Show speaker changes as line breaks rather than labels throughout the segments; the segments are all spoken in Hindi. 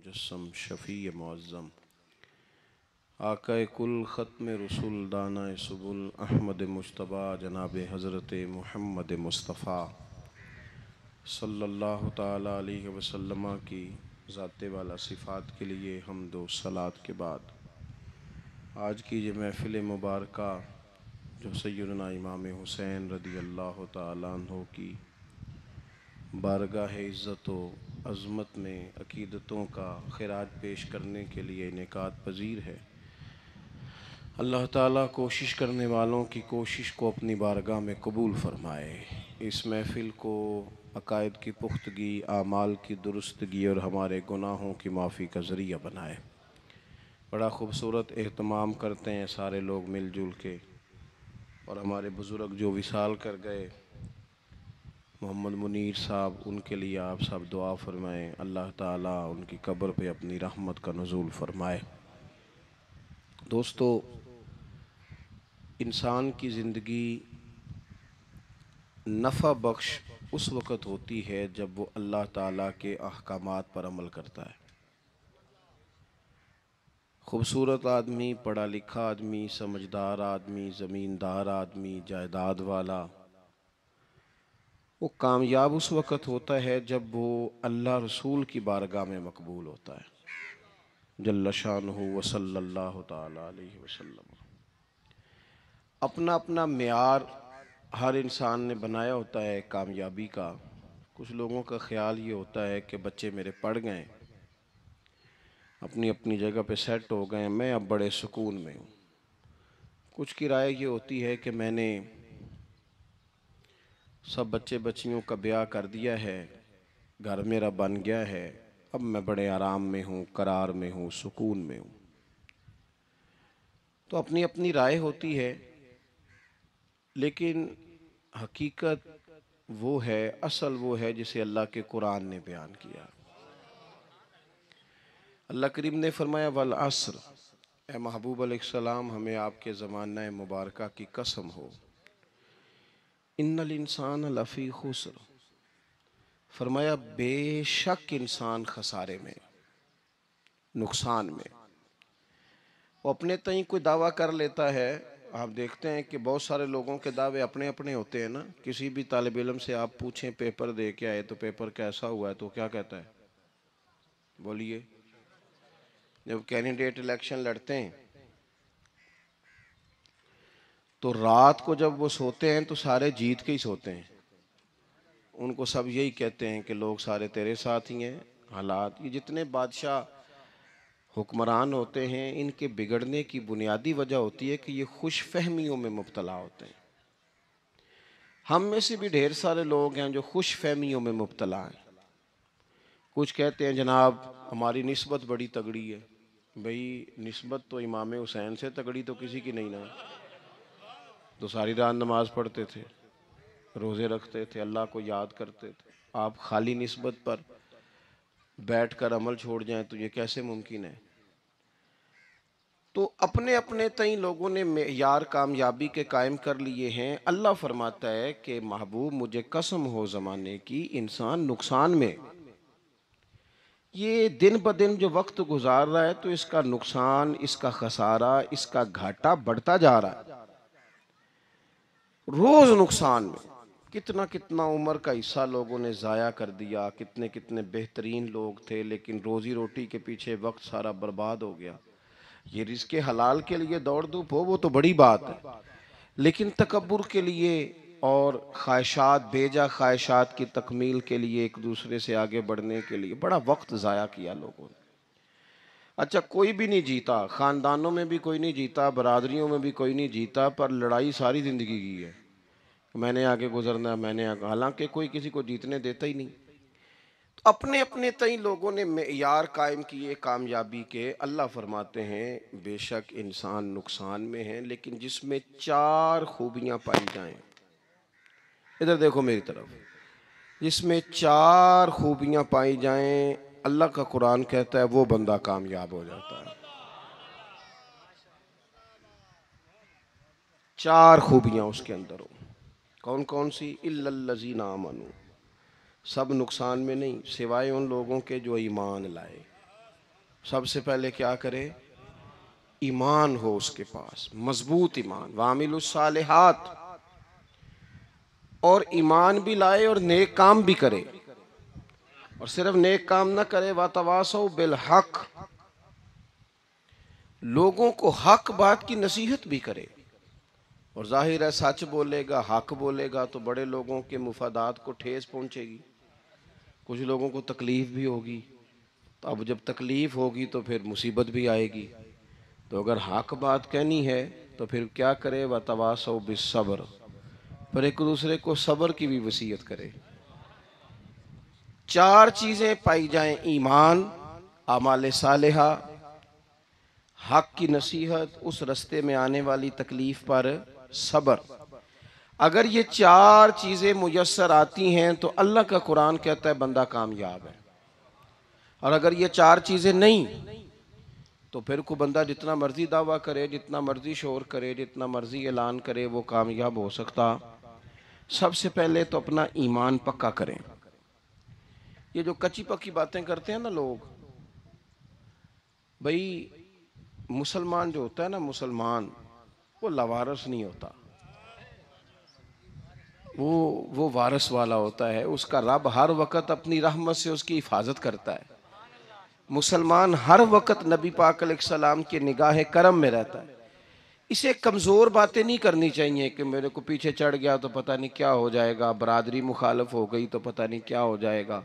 मुजस्म शफ़ी मुज़म आकए कुल ख़त्म रसुल दाना सबुल अहमद मुशतबा जनाब हज़रत महमद मुस्तफ़ा सल्लल्लाहु ताला अलैहि वसल्लम की ज़ात वाला सिफ़ात के लिए हम दो सलात के बाद आज की ये महफ़िल मुबारक जो सैदना इमाम हुसैन रदी अल्लाह तु की बारगाह इज़्ज़त अज़मत में अकीदतों का खराज पेश करने के लिए इनका पज़ीर है अल्लाह ताला कोशिश करने वालों की कोशिश को अपनी बारगाह में कबूल फरमाए इस महफ़िल को अकायद की पुख्तगी आमाल की दुरुस्तगी और हमारे गुनाहों की माफ़ी का ज़रिया बनाए बड़ा खूबसूरत अहतमाम करते हैं सारे लोग मिलजुल के और हमारे बुज़ुर्ग जो विशाल कर गए मोहम्मद मुनीर साहब उनके लिए आप सब दुआ फरमाएँ अल्लाह ताला उनकी कब्र पे अपनी रहमत का नज़ूल फरमाए दोस्तों इंसान की ज़िंदगी नफ़ा बख्श उस वक़्त होती है जब वो अल्लाह ताला के अहकाम पर अमल करता है खूबसूरत आदमी पढ़ा लिखा आदमी समझदार आदमी ज़मींदार आदमी जायदाद वाला वो कामयाब उस वक़्त होता है जब वो अल्लाह रसूल की बारगाह में मकबूल होता है जल्लाशान हो वसल्ला वसल्लम अपना अपना मैार हर इंसान ने बनाया होता है कामयाबी का कुछ लोगों का ख्याल ये होता है कि बच्चे मेरे पढ़ गए अपनी अपनी जगह पे सेट हो गए मैं अब बड़े सुकून में हूँ कुछ की राय ये होती है कि मैंने सब बच्चे बच्चियों का ब्याह कर दिया है घर मेरा बन गया है अब मैं बड़े आराम में हूँ करार में हूँ सुकून में हूँ तो अपनी अपनी राय होती है लेकिन हकीकत वो है असल वो है जिसे अल्लाह के कुरान ने बयान किया अल्लाह करीम ने फरमाया वल असर ए महबूब सलाम हमें आपके ज़माना मुबारक की कसम हो इन्नल इंसान लफ़ी खुसर फरमाया बेशक इंसान खसारे में नुकसान में वो अपने तई कोई दावा कर लेता है आप देखते हैं कि बहुत सारे लोगों के दावे अपने अपने होते हैं ना किसी भी तालब इलम से आप पूछें पेपर दे के आए तो पेपर कैसा हुआ है तो क्या कहता है बोलिए जब कैंडिडेट इलेक्शन लड़ते हैं तो रात को जब वो सोते हैं तो सारे जीत के ही सोते हैं उनको सब यही कहते हैं कि लोग सारे तेरे साथ ही हैं हालात ये जितने बादशाह हुक्मरान होते हैं इनके बिगड़ने की बुनियादी वजह होती है कि ये खुश फहमियों में मुबतला होते हैं हम में से भी ढेर सारे लोग हैं जो खुश फहमियों में मुबतला हैं कुछ कहते हैं जनाब हमारी नस्बत बड़ी तगड़ी है भाई नस्बत तो इमाम हुसैन से तगड़ी तो किसी की नहीं ना तो सारी रात नमाज पढ़ते थे रोज़े रखते थे अल्लाह को याद करते थे आप खाली नस्बत पर बैठ कर अमल छोड़ जाएं तो ये कैसे मुमकिन है तो अपने अपने तई लोगों ने यार कामयाबी के कायम कर लिए हैं अल्लाह फरमाता है कि महबूब मुझे कसम हो ज़माने की इंसान नुकसान में ये दिन ब दिन जो वक्त गुजार रहा है तो इसका नुकसान इसका खसारा इसका घाटा बढ़ता जा रहा है रोज नुकसान में कितना कितना उम्र का हिस्सा लोगों ने ज़ाया कर दिया कितने कितने बेहतरीन लोग थे लेकिन रोज़ी रोटी के पीछे वक्त सारा बर्बाद हो गया ये रिस्क हलाल के लिए दौड़ धूप हो वो तो बड़ी बात है लेकिन तकबर के लिए और ख्वाहिशात बेजा ख्वाहिशात की तकमील के लिए एक दूसरे से आगे बढ़ने के लिए बड़ा वक्त ज़ाया किया लोगों ने अच्छा कोई भी नहीं जीता ख़ानदानों में भी कोई नहीं जीता बरदरीों में भी कोई नहीं जीता पर लड़ाई सारी ज़िंदगी की है मैंने आगे गुजरना मैंने आगे हालांकि कोई किसी को जीतने देता ही नहीं तो अपने अपने कई लोगों ने मैार कायम किए कामयाबी के अल्लाह फरमाते हैं बेशक इंसान नुकसान में है लेकिन जिसमें चार खूबियाँ पाई जाए इधर देखो मेरी तरफ जिसमें चार खूबियाँ पाई जाए अल्लाह का कुरान कहता है वो बंदा कामयाब हो जाता है चार खूबियाँ उसके अंदर हो कौन कौन सी ना मनु सब नुकसान में नहीं सिवाय उन लोगों के जो ईमान लाए सबसे पहले क्या करे ईमान हो उसके पास मजबूत ईमान वामिल सालहात और ईमान भी लाए और नेक काम भी करे और सिर्फ नेक काम ना करे वातवासो बिलहक लोगों को हक बात की नसीहत भी करे और जाहिर है सच बोलेगा हक बोलेगा तो बड़े लोगों के मुफादात को ठेस पहुंचेगी कुछ लोगों को तकलीफ़ भी होगी तो अब जब तकलीफ़ होगी तो फिर मुसीबत भी आएगी तो अगर हक बात कहनी है तो फिर क्या करे व तवासो बिसबर पर एक दूसरे को सब्र की भी वसीयत करे चार चीज़ें पाई जाएं ईमान आमाल सालहा हक की नसीहत उस रस्ते में आने वाली तकलीफ़ पर सबर अगर ये चार चीज़ें मुयसर आती हैं तो अल्लाह का कुरान कहता है बंदा कामयाब है और अगर ये चार चीज़ें नहीं तो फिर को बंदा जितना मर्ज़ी दावा करे जितना मर्ज़ी शोर करे जितना मर्ज़ी ऐलान करे वो कामयाब हो सकता सबसे पहले तो अपना ईमान पक्का करें ये जो कच्ची पक्की बातें करते हैं ना लोग भाई मुसलमान जो होता है ना मुसलमान वो लवारस नहीं होता वो वो वारस वाला होता है उसका रब हर वक्त अपनी रहमत से उसकी हिफाजत करता है मुसलमान हर वक्त नबी पाक सलाम के निगाह करम में रहता है इसे कमज़ोर बातें नहीं करनी चाहिए कि मेरे को पीछे चढ़ गया तो पता नहीं क्या हो जाएगा बरादरी मुखालफ हो गई तो पता नहीं क्या हो जाएगा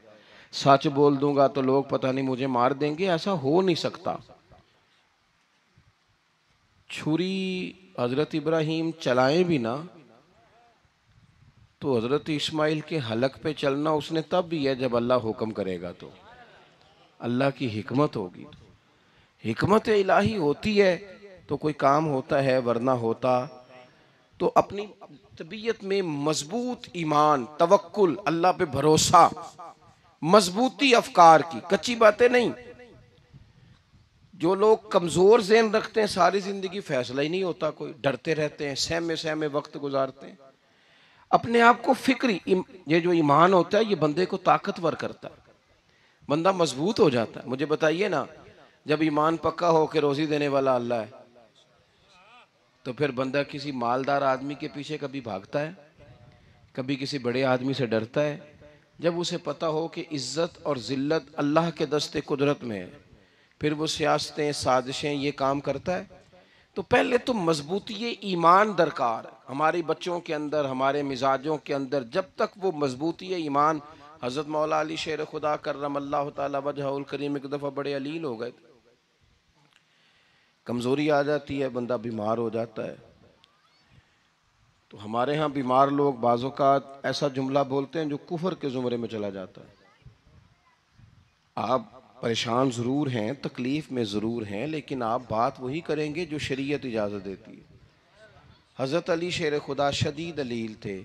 सच बोल दूंगा तो लोग पता नहीं मुझे मार देंगे ऐसा हो नहीं सकता छुरी हज़रत इब्राहिम चलाए भी ना तो हज़रत इस्माइल के हलक पे चलना उसने तब भी है जब अल्लाह हुक्म करेगा तो अल्लाह की हिकमत होगी हिकमत इलाही होती है तो कोई काम होता है वरना होता तो अपनी तबीयत में मजबूत ईमान तवक्ल अल्लाह पे भरोसा मजबूती अफकार की कच्ची बातें नहीं जो लोग कमज़ोर जहन रखते हैं सारी ज़िंदगी फैसला ही नहीं होता कोई डरते रहते हैं सहमे सहमे वक्त गुजारते हैं अपने आप को फिक्री ये जो ईमान होता है ये बंदे को ताकतवर करता है बंदा मजबूत हो जाता है मुझे बताइए ना जब ईमान पक्का हो के रोज़ी देने वाला अल्लाह है तो फिर बंदा किसी मालदार आदमी के पीछे कभी भागता है कभी किसी बड़े आदमी से डरता है जब उसे पता हो कि इज़्ज़त और ज़िल्लत अल्लाह के दस्ते कुदरत में है फिर वो सियासतें साजिशें ये काम करता है तो पहले तो मजबूती ईमान दरकार हमारे बच्चों के अंदर हमारे मिजाजों के अंदर जब तक वो मजबूती ईमान हज़रत मौला अली शेर खुदा करम अल्लाह तजहल करीम एक दफ़ा बड़े अलील हो गए कमज़ोरी आ जाती है बंदा बीमार हो जाता है तो हमारे यहाँ बीमार लोग बाज़ात ऐसा जुमला बोलते हैं जो कुफर के ज़ुमरे में चला जाता है आप परेशान ज़रूर हैं तकलीफ़ में ज़रूर हैं लेकिन आप बात वही करेंगे जो शरीयत इजाज़त देती है हज़रत अली शेर खुदा शदीद अलील थे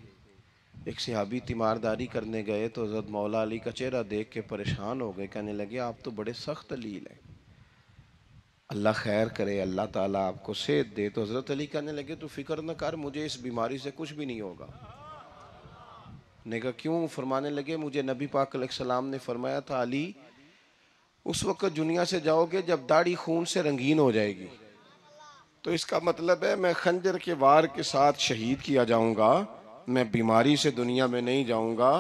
एक सिहाबी तीमारदारी करने गए तो हज़रत मौला अली का चेहरा देख के परेशान हो गए कहने लगे आप तो बड़े सख्त अलील हैं अल्लाह खैर करे अल्लाह ताला आपको सेहत दे तो हज़रत अली कहने लगे तो फ़िक्र न कर मुझे इस बीमारी से कुछ भी नहीं होगा ने कहा क्यों फरमाने लगे मुझे नबी पाक सलाम ने फरमाया था अली उस वक्त दुनिया से जाओगे जब दाढ़ी खून से रंगीन हो जाएगी तो इसका मतलब है मैं खंजर के वार के साथ शहीद किया जाऊंगा मैं बीमारी से दुनिया में नहीं जाऊंगा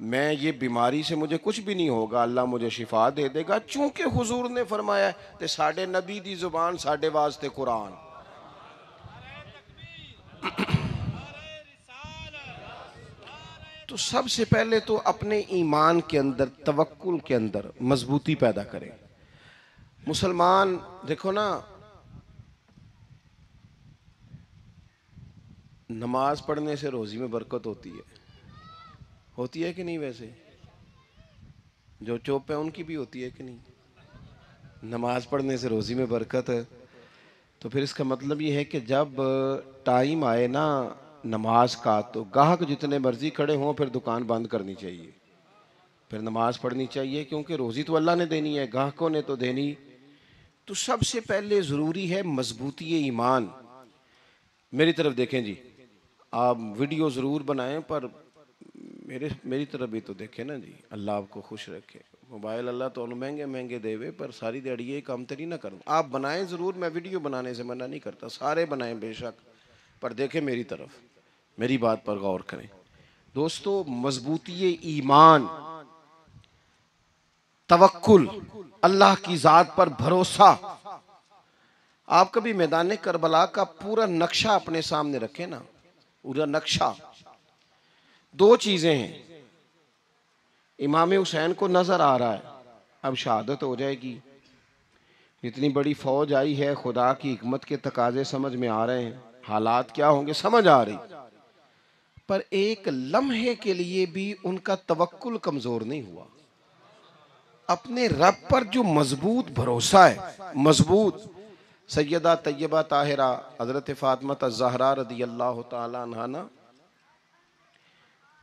मैं ये बीमारी से मुझे कुछ भी नहीं होगा अल्लाह मुझे शिफा दे देगा चूंकि हुजूर ने फरमाया तो साढ़े नबी की जुबान साढ़े वास्ते कुरान तो सबसे पहले तो अपने ईमान के अंदर तवक्ल के अंदर मजबूती पैदा करें मुसलमान देखो ना नमाज पढ़ने से रोज़ी में बरकत होती है होती है कि नहीं वैसे जो चोप है उनकी भी होती है कि नहीं नमाज पढ़ने से रोज़ी में बरकत है तो फिर इसका मतलब ये है कि जब टाइम आए ना नमाज का तो गाहक जितने मर्जी खड़े हों फिर दुकान बंद करनी चाहिए फिर नमाज पढ़नी चाहिए क्योंकि रोज़ी तो अल्लाह ने देनी है गाहकों ने तो देनी तो सबसे पहले ज़रूरी है मजबूती ईमान मेरी तरफ देखें जी आप वीडियो ज़रूर बनाएं पर मेरे मेरी तरफ भी तो देखें ना जी अल्लाह आपको खुश रखे मोबाइल अल्लाह तो महंगे महंगे देवे पर सारी दिहाड़ी ये काम तरी ना करूँ आप बनाएं ज़रूर मैं वीडियो बनाने से मना नहीं करता सारे बनाएं बेशक पर देखें मेरी तरफ़ मेरी बात पर गौर करें दोस्तों मजबूती ईमान तवक्ल अल्लाह की ज़ात पर भरोसा आप कभी मैदान करबला का पूरा नक्शा अपने सामने रखे ना पूरा नक्शा दो चीज़ें हैं इमाम हुसैन को नज़र आ रहा है अब शहादत हो जाएगी इतनी बड़ी फौज आई है खुदा की हमत के तकाजे समझ में आ रहे हैं हालात क्या होंगे समझ आ रही पर एक लम्हे के लिए भी उनका तवक्ल कमज़ोर नहीं हुआ अपने रब पर जो मजबूत भरोसा है मजबूत सैदा तय्यबा ताहिरा हजरत फातमत जहरा रदी अल्लाह तहाना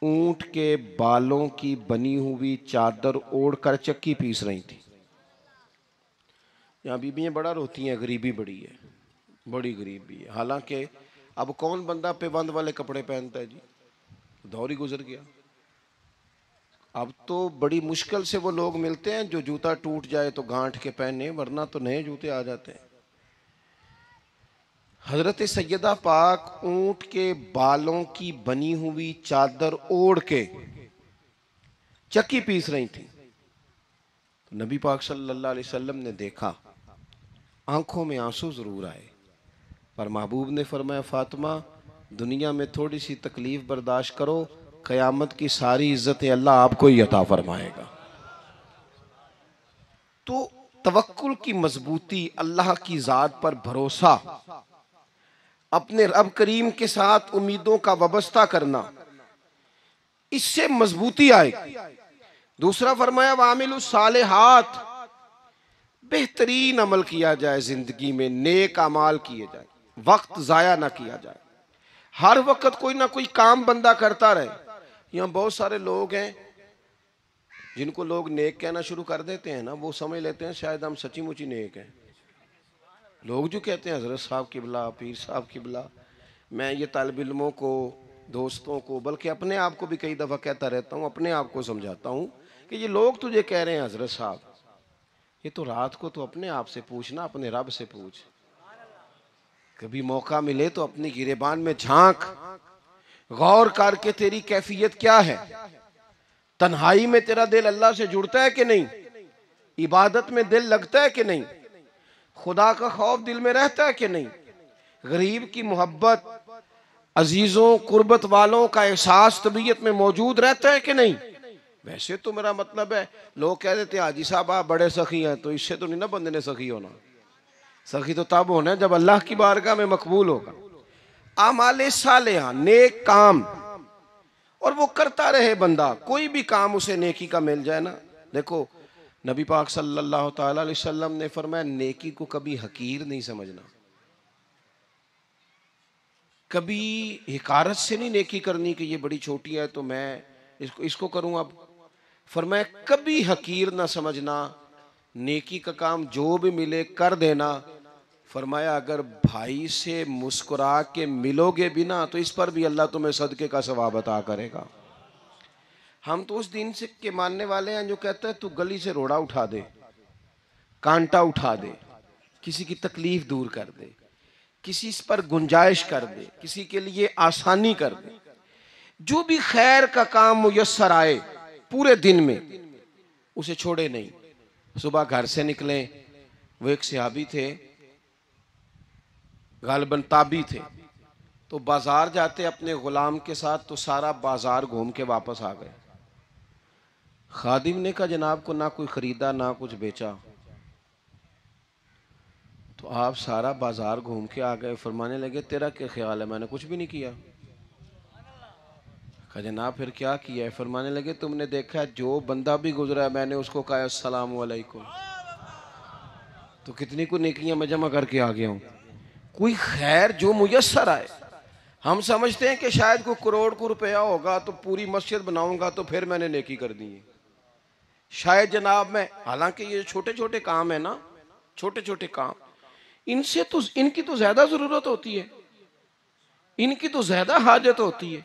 ऊंट के बालों की बनी हुई चादर ओढ़ कर चक्की पीस रही थी यहाँ बीबियाँ बड़ा रोती हैं गरीबी बड़ी है बड़ी गरीबी है हालांकि अब कौन बंदा पेबंद वाले कपड़े पहनता है जी दौर ही गुजर गया अब तो बड़ी मुश्किल से वो लोग मिलते हैं जो जूता टूट जाए तो गांठ के पहने वरना तो नए जूते आ जाते हैं हजरत सैदा पाक ऊंट के बालों की बनी हुई चादर ओढ़ के चक्की पीस रही थी तो नबी पाक सल्लल्लाहु अलैहि वसल्लम ने देखा आंखों में आंसू जरूर आए पर महबूब ने फरमाया फातिमा दुनिया में थोड़ी सी तकलीफ बर्दाश्त करो क़यामत की सारी इज्जतें अल्लाह आपको ही अता फरमाएगा तो तवक्ल की मजबूती अल्लाह की ज़ात पर भरोसा अपने रब करीम के साथ उम्मीदों का वबस्ता करना इससे मजबूती आएगी दूसरा फरमाया वामिल साल हाथ बेहतरीन अमल किया जाए जिंदगी में नेक अमाल किए जाए वक्त ज़ाया ना किया जाए हर वक्त कोई ना कोई काम बंदा करता रहे यहाँ बहुत सारे लोग हैं जिनको लोग नेक कहना शुरू कर देते हैं ना वो समझ लेते हैं शायद हम सची मुची नेक हैं लोग जो कहते हैं हजरत साहब की बला पीर साहब की बला मैं ये तालब इलमों को दोस्तों को बल्कि अपने आप को भी कई दफ़ा कहता रहता हूँ अपने आप को समझाता हूँ कि ये लोग तुझे कह रहे हैं हजरत साहब ये तो रात को तो अपने आप से पूछना अपने रब से पूछ कभी मौका मिले तो अपनी गिरेबान में झांक गौर कर के तेरी कैफियत क्या है तन्हाई में तेरा दिल अल्लाह से जुड़ता है कि नहीं इबादत में दिल लगता है कि नहीं खुदा का खौफ दिल में रहता है कि नहीं गरीब की मोहब्बत अजीज़ों कुर्बत वालों का एहसास तबीयत में मौजूद रहता है कि नहीं वैसे तो मेरा मतलब है लोग कह देते हैं हाजी साहब आप बड़े सखी हैं तो इससे तो नहीं ना बंदे ने सखी होना सखी तो तब होना जब अल्लाह की बारगाह में मकबूल होगा आमाल साल नेक काम और वो करता रहे बंदा कोई भी काम उसे नेकी का मिल जाए ना देखो नबी पाक सल्लल्लाहु अलैहि वसल्लम ने फरमाया नेकी को कभी हकीर नहीं समझना कभी हिकारत से नहीं नेकी करनी कि ये बड़ी छोटी है तो मैं इसको इसको करूं अब फरमाया कभी हकीर ना समझना नेकी का काम जो भी मिले कर देना फरमाया अगर भाई से मुस्कुरा के मिलोगे भी ना तो इस पर भी अल्लाह तुम्हें सदक़े का सवाब अता करेगा हम तो उस दिन से के मानने वाले हैं जो कहते हैं तू गली से रोड़ा उठा दे कांटा उठा दे किसी की तकलीफ दूर कर दे किसी इस पर गुंजाइश कर दे किसी के लिए आसानी कर दे जो भी खैर का काम मुयसर आए पूरे दिन में उसे छोड़े नहीं सुबह घर से निकले वो एक सिहाबी थे गालबन ताबी थे तो बाज़ार जाते अपने ग़ुलाम के साथ तो सारा बाज़ार घूम के वापस आ गए खादिम ने कहा जनाब को ना कोई ख़रीदा ना कुछ बेचा तो आप सारा बाज़ार घूम के आ गए फरमाने लगे तेरा क्या ख्याल है मैंने कुछ भी नहीं किया कहा जनाब फिर क्या किया है फरमाने लगे तुमने देखा जो बंदा भी गुजरा है मैंने उसको कहा असलकुम तो कितनी को नेकियां मैं जमा करके आ गया हूँ कोई खैर जो मुयसर आए हम समझते हैं कि शायद कोई करोड़ को रुपया होगा तो पूरी मस्जिद बनाऊंगा तो फिर मैंने नेकी कर दी है शायद जनाब मैं हालांकि ये छोटे छोटे काम है ना छोटे छोटे काम इनसे तो इनकी तो ज़्यादा ज़रूरत होती है इनकी तो ज़्यादा हाजत होती है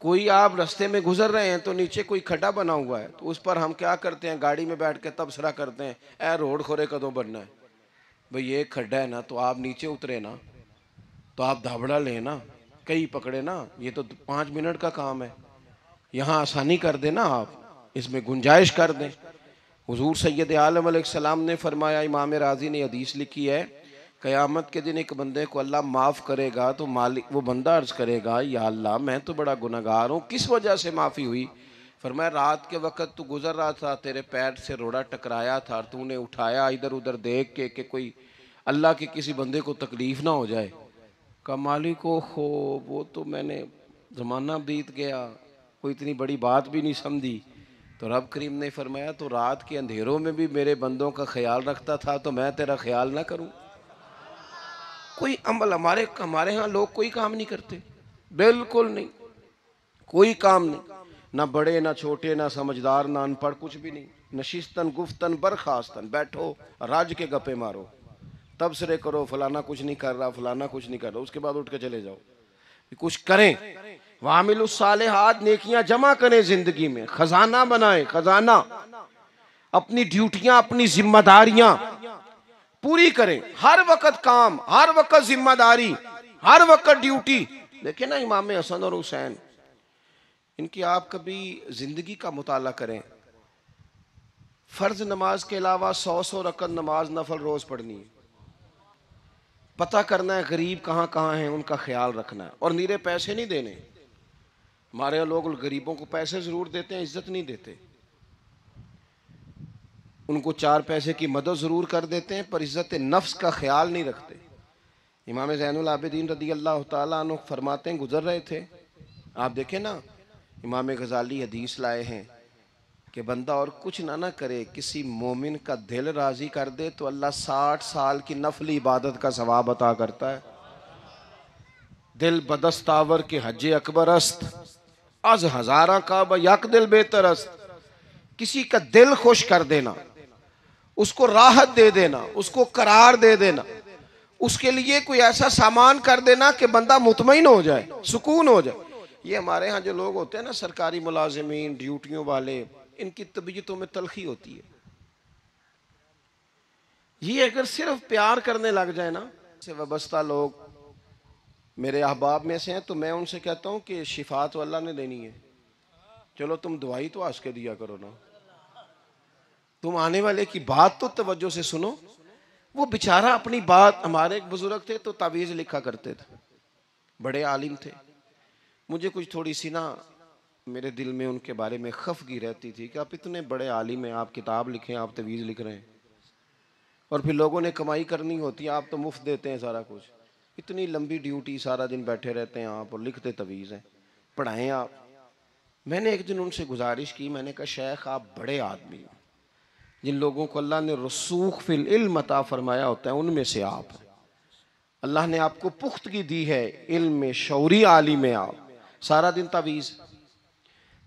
कोई आप रस्ते में गुजर रहे हैं तो नीचे कोई खड्डा बना हुआ है तो उस पर हम क्या करते हैं गाड़ी में बैठ के तबसरा करते हैं ए रोड खोरे कदों बनना है भाई ये खड्डा है ना तो आप नीचे उतरे ना तो आप धाबड़ा ले ना कई पकड़े ना ये तो पांच मिनट का काम है यहाँ आसानी कर देना आप इसमें गुंजाइश कर दें हजूर सैद आलम सलाम ने फरमाया इमाम राजी ने हदीस लिखी है क़यामत के दिन एक बंदे को अल्लाह माफ़ करेगा तो मालिक वो बंदा अर्ज़ करेगा या अल्लाह मैं तो बड़ा गुनागार हूँ किस वजह से माफ़ी हुई फिर मैं रात के वक़्त तू गुज़र रहा था तेरे पैर से रोड़ा टकराया था और तूने उठाया इधर उधर देख के कि कोई अल्लाह के किसी बंदे को तकलीफ़ ना हो जाए का मालिक को हो वो तो मैंने ज़माना बीत गया कोई इतनी बड़ी बात भी नहीं समझी तो रब करीम ने फरमाया तो रात के अंधेरों में भी मेरे बंदों का ख्याल रखता था तो मैं तेरा ख्याल ना करूं कोई अमल हमारे हमारे यहाँ लोग कोई काम नहीं करते बिल्कुल नहीं कोई काम नहीं ना बड़े ना छोटे ना समझदार ना अनपढ़ कुछ भी नहीं नशिस्तन गुफ्तन बरखास्तन बैठो राज के गप्पे मारो तबसरे करो फलाना कुछ नहीं कर रहा फलाना कुछ नहीं कर रहा उसके बाद उठ के चले जाओ कुछ करें वामिल साले हाथ नेकियां जमा करें जिंदगी में खजाना बनाए खजाना अपनी ड्यूटियां अपनी जिम्मेदारियां पूरी करें हर वक्त काम हर वक्त जिम्मेदारी हर वक्त ड्यूटी देखे ना इमाम हसन और हुसैन इनकी आप कभी ज़िंदगी का मताल करें फ़र्ज़ नमाज के अलावा सौ सौ रकत नमाज नफल रोज़ पढ़नी है पता करना है गरीब कहाँ कहाँ हैं उनका ख्याल रखना है और नीरे पैसे नहीं देने हमारे यहाँ लोग गरीबों को पैसे ज़रूर देते हैं इज्जत नहीं देते उनको चार पैसे की मदद ज़रूर कर देते हैं पर इज़्ज़त नफ्स का ख्याल नहीं रखते इमाम जैन ज़ैनआबिदीन रदी अल्लाह तु फरमाते हैं गुजर रहे थे आप देखें ना इमाम गज़ाली हदीस लाए हैं कि बंदा और कुछ ना ना करे किसी मोमिन का दिल राज़ी कर दे तो अल्लाह साठ साल की नफली इबादत का सवाब अता करता है दिल बदस्तावर के हज अकबर अस्त अज हज़ारा का यक दिल बेहतर अस्त किसी का दिल खुश कर देना उसको राहत दे देना उसको करार दे देना उसके लिए कोई ऐसा सामान कर देना कि बंदा मुतमिन हो जाए सुकून हो जाए ये हमारे यहाँ जो लोग होते हैं ना सरकारी मुलाजमीन ड्यूटियों वाले इनकी तबीयतों में तलखी होती है ये अगर सिर्फ प्यार करने लग जाए ना से वस्ता लोग मेरे अहबाब में से हैं तो मैं उनसे कहता हूँ कि शिफा तो अल्लाह ने देनी है चलो तुम दवाई तो आज के दिया करो ना तुम आने वाले की बात तो तवज्जो से सुनो वो बेचारा अपनी बात हमारे एक बुजुर्ग थे तो तावीज़ लिखा करते थे बड़े आलिम थे मुझे कुछ थोड़ी सी ना मेरे दिल में उनके बारे में खफगी रहती थी कि आप इतने बड़े आलिम हैं आप किताब लिखें आप तवीज़ लिख रहे हैं और फिर लोगों ने कमाई करनी होती है आप तो मुफ्त देते हैं सारा कुछ इतनी लंबी ड्यूटी सारा दिन बैठे रहते हैं आप और लिखते तवीज़ हैं पढ़ाएं आप मैंने एक दिन उनसे गुजारिश की मैंने कहा शेख आप बड़े आदमी हो जिन लोगों को अल्लाह ने रसूख फिल इल्म अता फरमाया होता है उनमें से आप अल्लाह ने आपको पुख्तगी दी है इल्म में शौरी आलिम आप सारा दिन तावीज़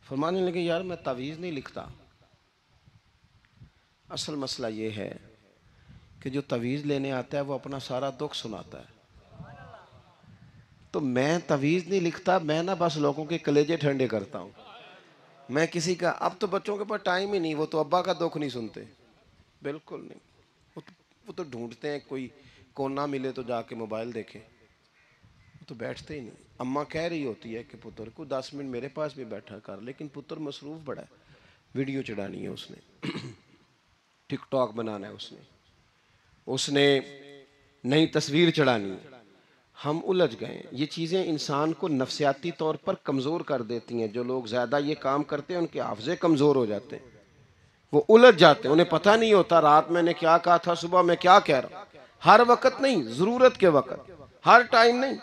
फरमाने लगे यार मैं तावीज़ नहीं लिखता असल मसला ये है कि जो तवीज़ लेने आता है वो अपना सारा दुख सुनाता है तो मैं तवीज़ नहीं लिखता मैं ना बस लोगों के कलेजे ठंडे करता हूँ मैं किसी का अब तो बच्चों के पास टाइम ही नहीं वो तो अब्बा का दुख नहीं सुनते बिल्कुल नहीं वो तो, तो ढूंढते हैं कोई कोना मिले तो जाके मोबाइल देखें तो बैठते ही नहीं अम्मा कह रही होती है कि पुत्र को दस मिनट मेरे पास भी बैठा कर लेकिन पुत्र मसरूफ़ बड़ा है वीडियो चढ़ानी है उसने टिकटॉक बनाना है उसने उसने नई तस्वीर चढ़ानी है हम उलझ गए ये चीज़ें इंसान को नफसियाती तौर पर कमज़ोर कर देती हैं जो लोग ज़्यादा ये काम करते हैं उनके हाफजे कमज़ोर हो जाते हैं वो उलझ जाते हैं उन्हें पता नहीं होता रात मैंने क्या कहा था सुबह मैं क्या कह रहा हूँ हर वक्त नहीं ज़रूरत के वक्त हर टाइम नहीं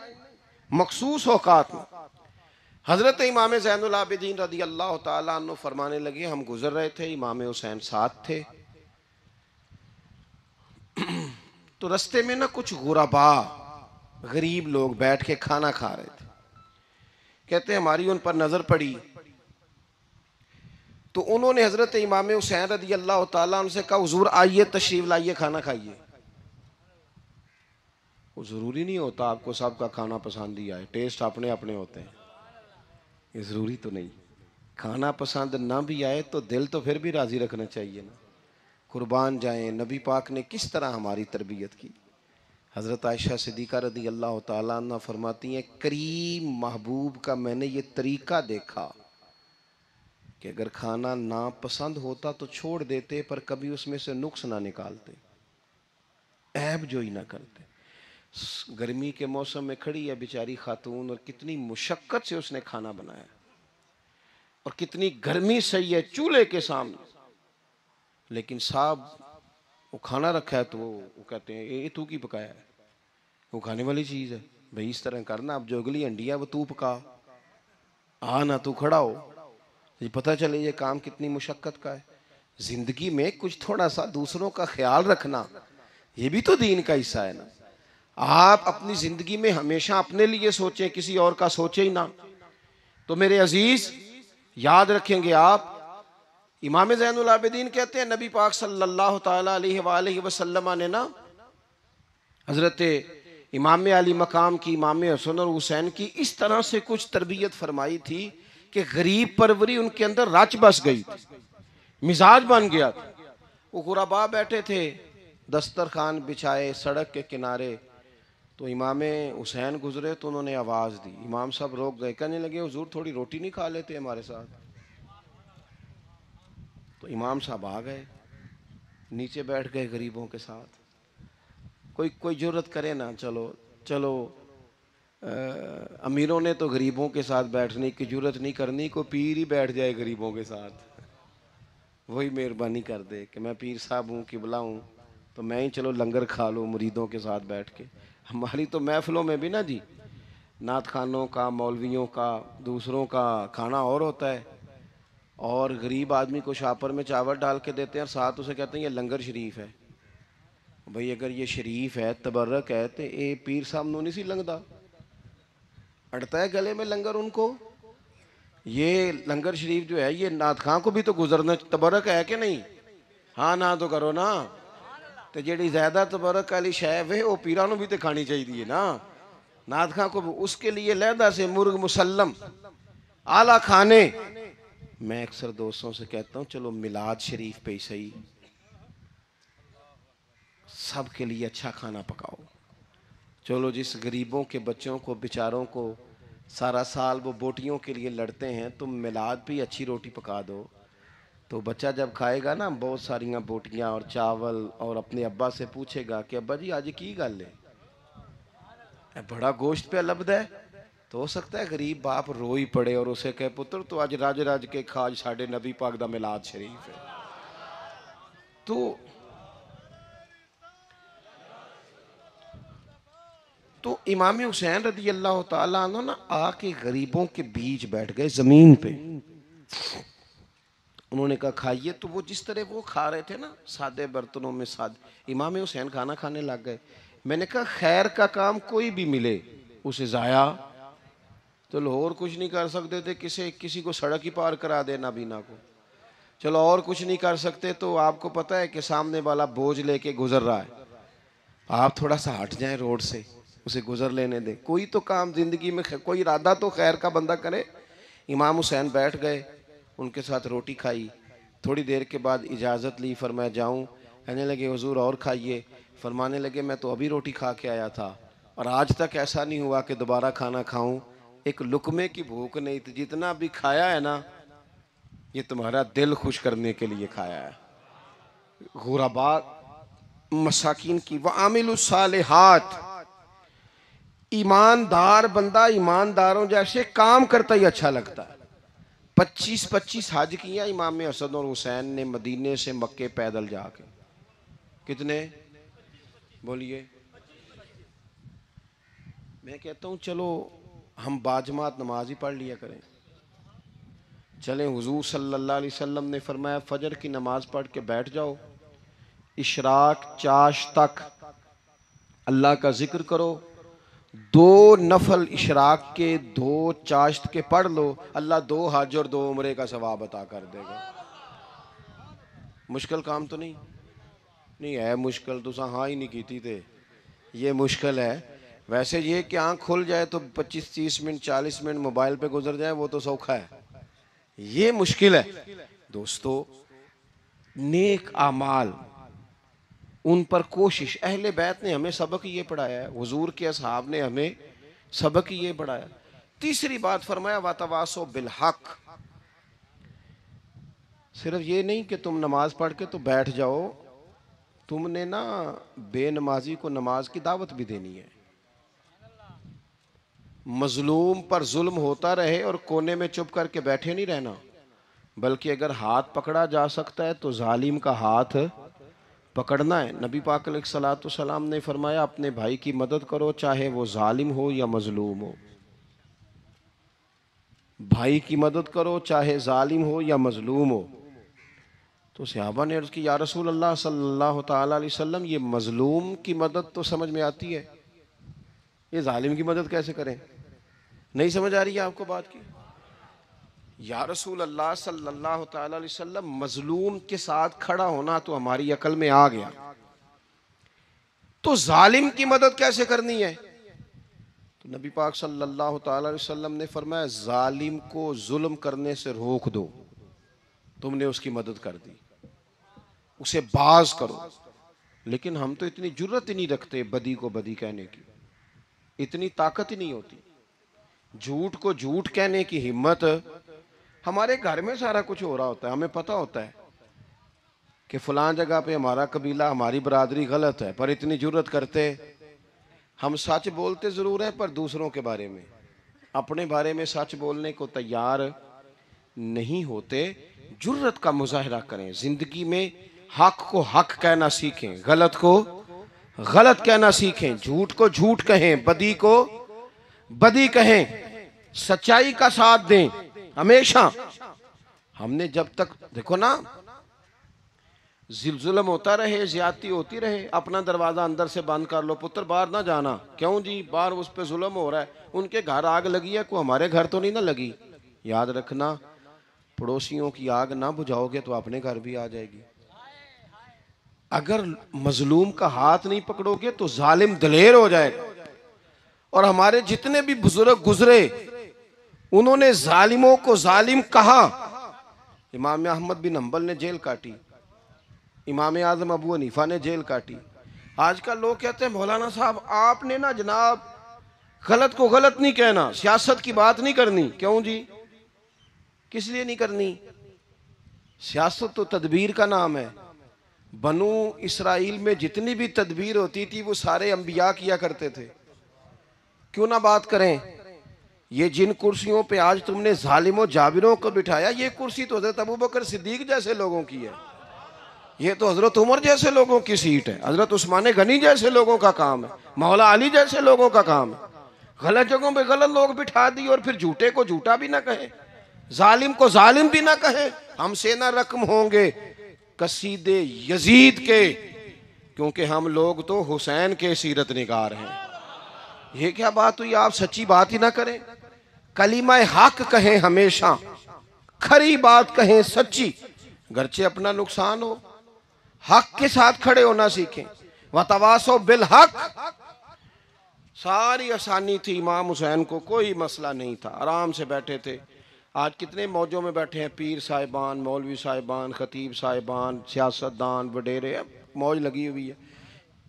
मखसूस औकात में हज़रत इमाम जैन ज़ैनआबिदीन रदी अल्लाह तु फरमाने लगे हम गुजर रहे थे इमाम हुसैन साथ थे तो रस्ते में ना कुछ गुराबा गरीब लोग बैठ के खाना खा रहे थे कहते हमारी उन पर नज़र पड़ी तो उन्होंने हज़रत इमाम हुसैन रदी अल्लाह तुमसे कहा हजूर आइए तशरीफ लाइए खाना खाइए वो ज़रूरी नहीं होता आपको सबका खाना पसंद ही आए टेस्ट अपने अपने होते हैं ये ज़रूरी तो नहीं खाना पसंद ना भी आए तो दिल तो फिर भी राज़ी रखना चाहिए ना कुर्बान जाएं नबी पाक ने किस तरह हमारी तरबियत की हज़रत आयशा सिद्दीका रदी अल्लाह ताली फरमाती हैं करीम महबूब का मैंने ये तरीका देखा कि अगर खाना ना पसंद होता तो छोड़ देते पर कभी उसमें से नुक्स ना निकालते ऐब जोई ना करते गर्मी के मौसम में खड़ी है बेचारी खातून और कितनी मुशक्क़त से उसने खाना बनाया और कितनी गर्मी सही है चूल्हे के सामने लेकिन साहब वो खाना रखा है तो वो, कहते हैं ये तू की पकाया है वो खाने वाली चीज़ है भाई इस तरह करना अब जो अगली अंडिया वो तू पका आ ना तू खड़ा हो ये पता चले ये काम कितनी मुशक्क़त का है ज़िंदगी में कुछ थोड़ा सा दूसरों का ख्याल रखना ये भी तो दीन का हिस्सा है ना आप अपनी जिंदगी में हमेशा अपने लिए सोचें किसी और का सोचे ही ना तो मेरे अजीज याद रखेंगे आप इमाम जैनदीन कहते हैं नबी पाक सल्लल्लाहु अलैहि वसल्लम ने ना हजरत इमाम अली मकाम की इमाम हसन और हुसैन की इस तरह से कुछ तरबियत फरमाई थी कि गरीब परवरी उनके अंदर रच बस गई थी मिजाज बन गया था वो गुराबा बैठे थे दस्तरखान बिछाए सड़क के किनारे तो इमाम हुसैन गुजरे तो उन्होंने आवाज़ दी इमाम साहब रोक गए कहने लगे हजूर थोड़ी रोटी नहीं खा लेते हमारे साथ तो इमाम साहब आ गए नीचे बैठ गए गरीबों के साथ कोई कोई जरूरत करे ना चलो चलो आ, अमीरों ने तो गरीबों के साथ बैठने की जरूरत नहीं करनी कोई पीर ही बैठ जाए गरीबों के साथ वही मेहरबानी कर दे कि मैं पीर साहब हूँ किबला हूँ तो मैं ही चलो लंगर खा लूँ मुरीदों के साथ बैठ के हमारी तो महफिलों में भी ना जी नात खानों का मौलवियों का दूसरों का खाना और होता है और गरीब आदमी को शापर में चावल डाल के देते हैं और साथ उसे कहते हैं ये लंगर शरीफ है भाई अगर ये शरीफ है तबर्रक है तो ये पीर साहब नो नहीं सी लंघता अड़ता है गले में लंगर उनको ये लंगर शरीफ जो है ये नात खां को भी तो गुजरना तबरक है कि नहीं हाँ ना तो करो ना तो जी ज्यादा तबरक वाली शह वे वह ਪੀਰਾਂ भी तो खानी चाहिए ना ਹੈ खां को उसके लिए लहदा से मुर्ग मुसलम आला खाने मैं अक्सर दोस्तों से कहता हूँ चलो मिलाद शरीफ पे सही सब के लिए अच्छा खाना पकाओ चलो जिस गरीबों के बच्चों को बेचारों को सारा साल वो बोटियों के लिए लड़ते हैं तुम मिलाद भी अच्छी रोटी पका दो तो बच्चा जब खाएगा ना बहुत सारिया बोटियाँ और चावल और अपने अब्बा से पूछेगा कि अब्बा जी आज की गल है बड़ा गोश्त पे लभद है तो हो सकता है गरीब बाप रो ही पड़े और उसे कहे पुत्र तो आज राज राज के खाज साढ़े नबी पाक का मिलाद शरीफ है तो तो इमाम हुसैन रदी अल्लाह तला ना आके गरीबों के बीच बैठ गए जमीन पे उन्होंने कहा खाइए तो वो जिस तरह वो खा रहे थे ना सादे बर्तनों में सादे इमाम हुसैन खाना खाने लग गए मैंने कहा खैर का काम कोई भी मिले उसे ज़ाया तो लाहौर कुछ नहीं कर सकते थे किसी किसी को सड़क ही पार करा देना बिना को चलो और कुछ नहीं कर सकते तो आपको पता है कि सामने वाला बोझ लेके गुजर रहा है आप थोड़ा सा हट जाएं रोड से उसे गुजर लेने दें कोई तो काम ज़िंदगी में कोई इरादा तो खैर का बंदा करे इमाम हुसैन बैठ गए उनके साथ रोटी खाई थोड़ी देर के बाद इजाज़त ली फिर मैं जाऊँ कहने लगे हजूर और खाइए फरमाने लगे मैं तो अभी रोटी खा के आया था और आज तक ऐसा नहीं हुआ कि दोबारा खाना खाऊं एक लुकमे की भूख नहीं थी जितना अभी खाया है ना ये तुम्हारा दिल खुश करने के लिए खाया है गुराबा मसाकिन की व आमिल ईमानदार बंदा ईमानदारों जैसे काम करता ही अच्छा लगता है पच्चीस पच्चीस हज किया इमाम असद और हुसैन ने मदीने से मक्के पैदल जाके कितने बोलिए मैं कहता हूँ चलो हम बाजमात नमाज ही पढ़ लिया करें चलें हुजूर सल्लल्लाहु अलैहि वसल्लम ने फरमाया फजर की नमाज पढ़ के बैठ जाओ इशराक चाश तक अल्लाह का जिक्र करो दो नफल इशराक के दो चाश्त के पढ़ लो अल्लाह दो हज और दो उम्र का सवाब अता कर देगा मुश्किल काम तो नहीं नहीं है मुश्किल तो हाँ ही नहीं की थे ये मुश्किल है वैसे ये कि आँख खुल जाए तो 25-30 मिनट 40 मिनट मोबाइल पे गुजर जाए वो तो सौखा है ये मुश्किल है दोस्तों नेक आमाल उन पर कोशिश अहल बैत ने हमें सबक ये पढ़ाया है हजूर के असहाब ने हमें सबक ये पढ़ाया तीसरी बात फरमाया वातावासो बिलहक सिर्फ ये नहीं कि तुम नमाज पढ़ के तो बैठ जाओ तुमने ना बेनमाजी को नमाज की दावत भी देनी है मजलूम पर जुल्म होता रहे और कोने में चुप करके बैठे नहीं रहना बल्कि अगर हाथ पकड़ा जा सकता है तो जालिम का हाथ पकड़ना है नबी पाक सलात सलाम ने फरमाया अपने भाई की मदद करो चाहे वो जालिम हो या मजलूम हो भाई की मदद करो चाहे जालिम हो या मजलूम हो तो सहाबा ने उसकी या रसूल अल्लाह सल्लल्लाहु अलैहि वसल्लम ये मजलूम की मदद तो समझ में आती है ये जालिम की मदद कैसे करें नहीं समझ आ रही है आपको बात की या रसूल अल्लाह सल्लल्लाहु अलैहि वसल्लम मजलूम के साथ खड़ा होना तो हमारी अकल में आ गया तो जालिम की मदद कैसे करनी है तो नबी पाक सल्लल्लाहु अलैहि वसल्लम ने फरमाया जालिम को जुल्म करने से रोक दो तुमने उसकी मदद कर दी उसे बाज करो लेकिन हम तो इतनी जरूरत ही नहीं रखते बदी को बदी कहने की इतनी ताकत ही नहीं होती झूठ को झूठ कहने की हिम्मत हमारे घर में सारा कुछ हो रहा होता है हमें पता होता है कि फलां जगह पे हमारा कबीला हमारी बरादरी गलत है पर इतनी जरूरत करते हम सच बोलते ज़रूर हैं पर दूसरों के बारे में अपने बारे में सच बोलने को तैयार नहीं होते जरूरत का मुजाहरा करें ज़िंदगी में हक को हक कहना सीखें गलत को गलत कहना सीखें झूठ को झूठ कहें बदी को बदी कहें सच्चाई का साथ दें हमेशा हमने जब तक देखो ना जिलजुलम होता रहे ज्यादती होती रहे अपना दरवाज़ा अंदर से बंद कर लो पुत्र बाहर ना जाना क्यों जी बाहर उस पर जुलम हो रहा है उनके घर आग लगी है को हमारे घर तो नहीं ना लगी याद रखना पड़ोसियों की आग ना बुझाओगे तो अपने घर भी आ जाएगी अगर मजलूम का हाथ नहीं पकड़ोगे तो जालिम दलेर हो जाएगा और हमारे जितने भी बुजुर्ग गुजरे उन्होंने जालिमों को जालिम कहा इमाम अहमद बिन हम्बल ने जेल काटी इमाम आजम अबू हनीफा ने जेल काटी आजकल लोग कहते हैं मौलाना साहब आपने ना जनाब गलत को गलत नहीं कहना सियासत की बात नहीं करनी क्यों जी किस लिए नहीं करनी सियासत तो तदबीर का नाम है बनु इसराइल में जितनी भी तदबीर होती थी वो सारे अंबिया किया करते थे क्यों ना बात करें ये जिन कुर्सियों पे आज तुमने ालिमो जाबिरों को बिठाया ये कुर्सी तो हज़रत अबू बकर सिद्दीक जैसे लोगों की है ये तो हज़रत उमर जैसे लोगों की सीट है हज़रत उस्मान गनी जैसे लोगों का काम है मौला अली जैसे लोगों का काम है गलत जगहों पे गलत लोग बिठा दिए और फिर झूठे को झूठा भी ना कहे जालिम को जालिम भी ना कहे हमसे ना रकम होंगे कसीदे यजीद के क्योंकि हम लोग तो हुसैन के सीरत निगार हैं ये क्या बात हुई आप सच्ची बात ही ना करें कलीमा हक कहें हमेशा खरी बात कहें सच्ची गरचे अपना नुकसान हो हक के साथ खड़े होना सीखें हो बिल हक सारी आसानी थी इमाम हुसैन को कोई मसला नहीं था आराम से बैठे थे आज कितने मौजों में बैठे हैं पीर साहिबान मौलवी साहिबान खतीब साहिबान सियासतदान वडेरे मौज लगी हुई है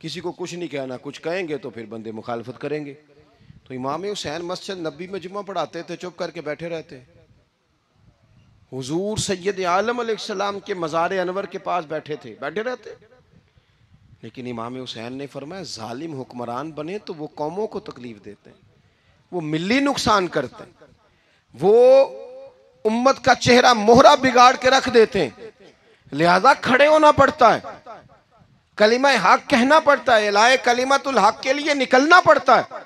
किसी को कुछ नहीं कहना कुछ कहेंगे तो फिर बंदे मुखालफत करेंगे तो इमाम हुसैन मस्जिद नबी में जुम्मा पढ़ाते थे चुप करके बैठे रहते हुजूर सैयद आलम के मज़ार अनवर के पास बैठे थे बैठे रहते लेकिन इमाम हुसैन ने फरमाया जालिम हुक्मरान बने तो वो कौमों को तकलीफ देते हैं वो मिली नुकसान करते हैं वो उम्मत का चेहरा मोहरा बिगाड़ के रख देते हैं लिहाजा खड़े होना पड़ता है कलीमा हक कहना पड़ता है लाए कलीमतुल हक के लिए निकलना पड़ता है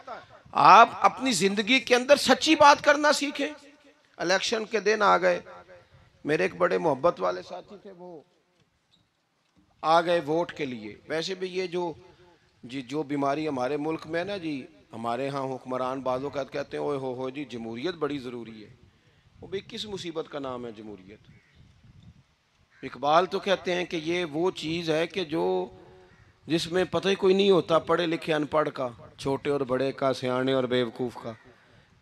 आप अपनी जिंदगी के अंदर सच्ची बात करना सीखें इलेक्शन के दिन आ गए मेरे एक बड़े मोहब्बत वाले साथी थे वो आ गए वोट के लिए वैसे भी ये जो जी जो बीमारी हमारे मुल्क में है ना जी हमारे यहाँ हुक्मरान बाजों का कहते हैं ओए हो हो जी जमहूरीत बड़ी ज़रूरी है वो भी किस मुसीबत का नाम है जमहूरीत इकबाल तो कहते हैं कि ये वो चीज़ है कि जो जिसमें पता ही कोई नहीं होता पढ़े लिखे अनपढ़ का छोटे और बड़े का सियाने और बेवकूफ़ का